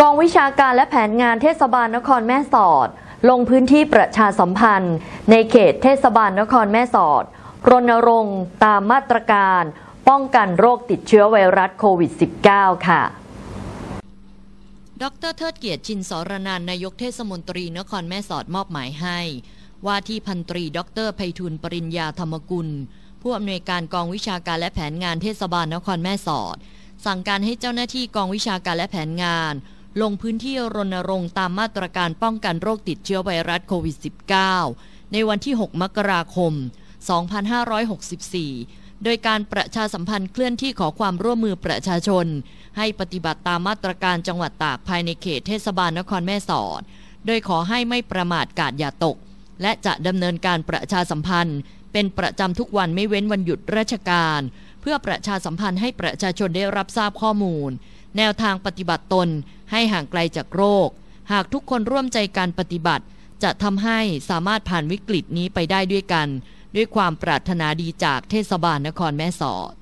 กองวิชาการและแผนงานเทศบาลนครแม่สอด ลงพื้นที่ประชาสัมพันธ์ในเขตเทศบาลนครแม่สอดรณรงค์ตามมาตรการ ป้องกันโรคติดเชื้อไวรัสโควิด -19 ค่ะ ดรเทิดเกียรติชินสรนันนายกเทศมนตรีนครแม่สอดมอบหมายให้ ว่าที่พันตรี ดรไพฑูรย์ปริญญาธรรมกุล ผู้อำนวยการกองวิชาการและแผนงานเทศบาลนครแม่สอด สั่งการให้เจ้าหน้าที่กองวิชาการและแผนงานลงพื้นที่รณรงค์ตามมาตรการป้องกันโรคติดเชื้อไวรัสโควิด -19 ในวันที่ 6 มกราคม 2564 โดยการประชาสัมพันธ์เคลื่อนที่ขอความร่วมมือประชาชน ให้ปฏิบัติตามมาตรการจังหวัดตากภายในเขตเทศบาลนครแม่สอด โดยขอให้ไม่ประมาทกาดอย่าตก และจะดำเนินการประชาสัมพันธ์ เป็นประจำทุกวันไม่เว้นวันหยุดราชการ เพื่อประชาสัมพันธ์ให้ประชาชนได้รับทราบข้อมูลแนวทางปฏิบัติตนให้ห่างไกลจากโรค หากทุกคนร่วมใจการปฏิบัติจะทำให้สามารถผ่านวิกฤตนี้ไปได้ด้วยกัน ด้วยความปรารถนาดีจากเทศบาลนครแม่สอด